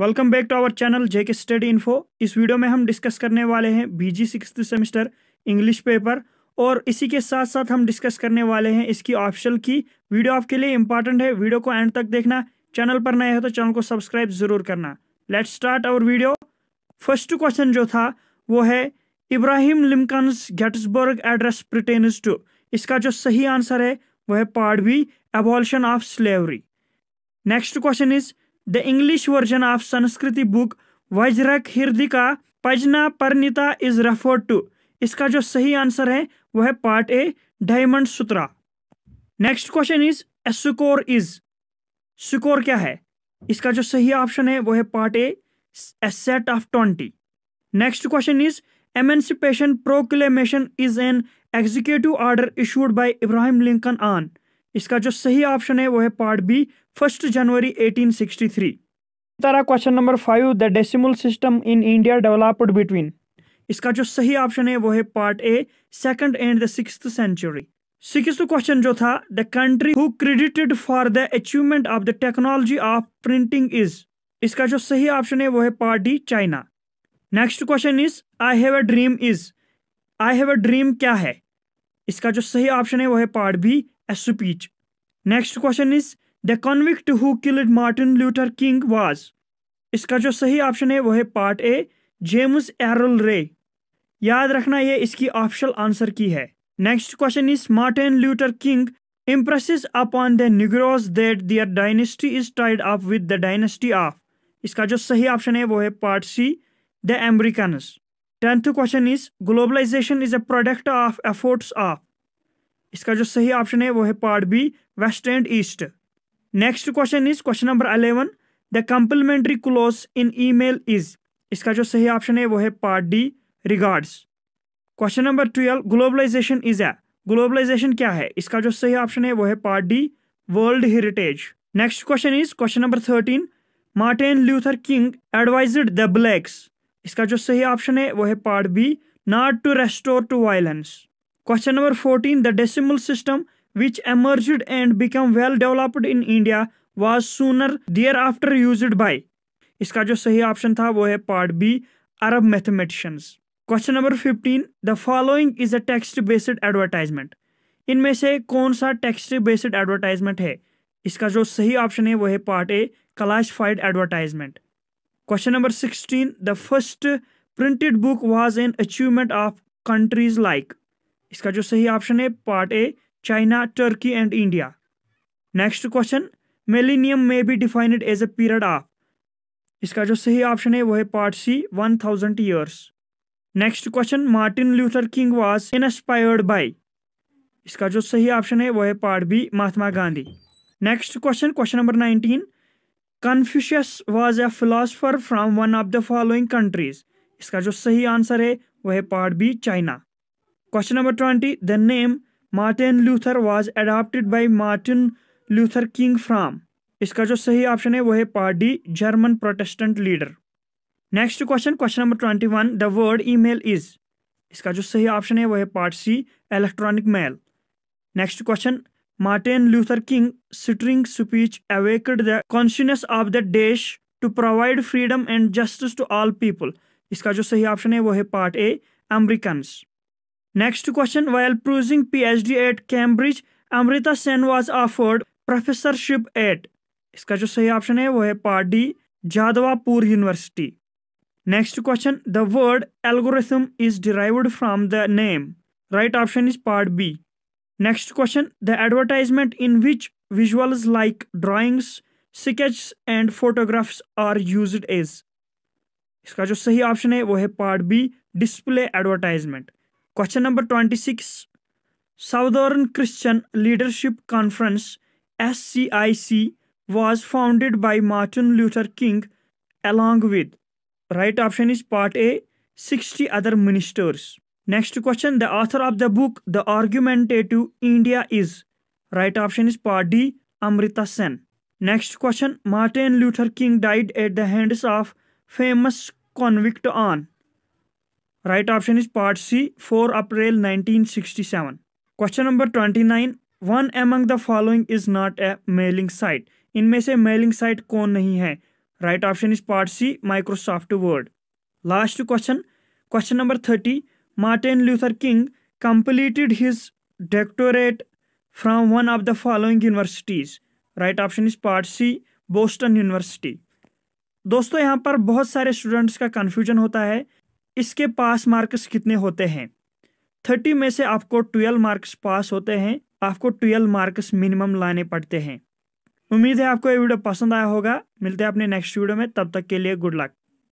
Welcome back to our channel JK study info इस video में हम डिस्कस करने वाले हैं BG six semester English paper और इसी के साथ साथ हम डिस्कस करने वाले हैं इसकी ऑप्शन की वीडियो आपके लिए इंपॉर्टेंट है वीडियो को एंड तक देखना चैनल पर नए हो तो चैनल को सब्सक्राइब जरूर करना let start our video first question जो था वो है Abraham Lincoln's Gettysburg address pertains to इसका जो सही आंसर है वह है part B abolition of slavery next question is the English version of संस्कृति बुक वज्रक हृदिका पजना परनिता इज रेफर्ड टू इसका जो सही आंसर है वह है part A diamond Sutra next question is a score is score क्या है इसका जो सही ऑप्शन है वह है part A set of twenty next question is emancipation proclamation is an executive order issued by Abraham Lincoln on इसका जो सही ऑप्शन है वो है पार्ट बी फर्स्ट जनवरी 1863 तारा question number five the decimal system in India developed between इसका जो सही ऑप्शन है वो है part A second and the six century six question जो था the country who credited for the achievement of the technology of printing is इसका जो सही ऑप्शन है वो है part D China next question is I have a dream is I have a dream क्या है इसका जो सही ऑप्शन है वो है part B a speech next question is the convict who killed Martin Luther King was इसका जो सही ऑप्शन है वो है पार्ट ए जेम्स एरल रे याद रखना ये इसकी ऑप्शनल आंसर की है next question is Martin Luther King impresses upon the negroes that their dynasty is tied up with the dynasty of इसका जो सही ऑप्शन है वो है part C the Americans tenth question is globalization is a product of efforts of इसका जो सही option है वो है part B west and east next question is question number eleven the complementary close in email is इसका जो सही option है वो है part D regards question number twelve globalization is a globalization क्या है इसका जो सही ऑप्शन है वो है part D world heritage next question is question number thirteen Martin Luther King advise the blacks इसका जो सही ऑप्शन है वो है part B not to restore to violence question number fourteen the decimal system which emerge and become well developed in India was sooner thereafter use by इसका जो सही option था वो है part B Arab mathematicians question number fifteen the following is a text based advertisement इनमें से कौन सा टेक्स्ट बेस्ड एडवर्टाइजमेंट है इसका जो सही ऑप्शन है वो है part A classified advertisement Question number 16. The first printed book was an achievement of countries like. इसका जो सही ऑप्शन है part A China Turkey and India next question millennium may be defined as a period of इसका जो सही option है वह है part C one thousand years next question Martin Luther King was inspired by इसका जो सही ऑप्शन है वह है part B Mahatma Gandhi next question question number nineteen Confucius was a philosopher from one of the following countries इसका जो सही answer है वह है part B China question number twenty the name Martin Luther was adapted by Martin Luther King from इसका जो सही option है वह है part D German Protestant leader next question question number twenty one the word mail is इसका जो सही option है वह है part C electronic mail next question Martin Luther King stirring speech awakened the consciousness of the dash to provide freedom and justice to all people. इसका जो सही option है वो है part A American next question L प्रूजिंग D at Cambridge Amrita Sen was offered professorship at इसका जो सही ऑप्शन है वो है part D Jadavpur university next question the word algorithm is derived from the name right option is part B Next question The advertisement in which visuals like drawings, sketches and photographs are used is इसका जो सही option है वो है part B display advertisement question number twenty six southern Christian leadership conference S C I along with right option is part a 60 other ministers Next question The author of the book The Argumentative India is. Right option is part D. Amrita Sen. Next question Martin Luther King died at the hands of famous convict on. Right option is part C. 4 April 1967. Question number 29. One among the following is not a mailing site. may say mailing site कौन नहीं है Right option is Part C. Microsoft Word. Last question: Question number thirty. Martin Luther King completed his doctorate from one of the following universities. Right option is part C Boston university दोस्तों यहाँ पर बहुत सारे students का confusion होता है इसके pass marks कितने होते हैं थर्टी में से आपको ट्वेल्व मार्क्स पास होते हैं आपको ट्वेल्व मार्क्स मिनिमम लाने पड़ते हैं उम्मीद है आपको ये वीडियो पसंद आया होगा मिलते हैं अपने नेक्स्ट वीडियो में तब तक के लिए गुड लक